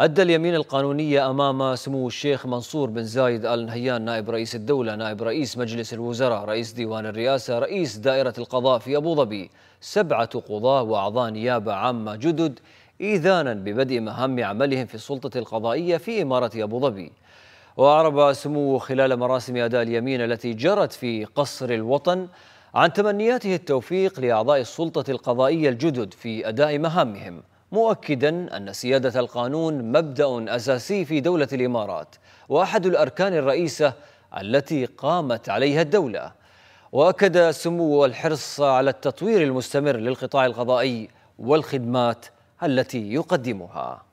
أدى اليمين القانونية أمام سمو الشيخ منصور بن زايد آل نهيان نائب رئيس الدولة نائب رئيس مجلس الوزراء رئيس ديوان الرئاسة رئيس دائرة القضاء في أبو ظبي سبعة قضاة وأعضاء نيابة عامة جدد إيذانا ببدء مهام عملهم في السلطة القضائية في إمارة أبو ظبي وأعرب سموه خلال مراسم أداء اليمين التي جرت في قصر الوطن عن تمنياته التوفيق لأعضاء السلطة القضائية الجدد في أداء مهامهم مؤكدا أن سيادة القانون مبدأ أساسي في دولة الإمارات وأحد الأركان الرئيسة التي قامت عليها الدولة وأكد سمو الحرص على التطوير المستمر للقطاع القضائي والخدمات التي يقدمها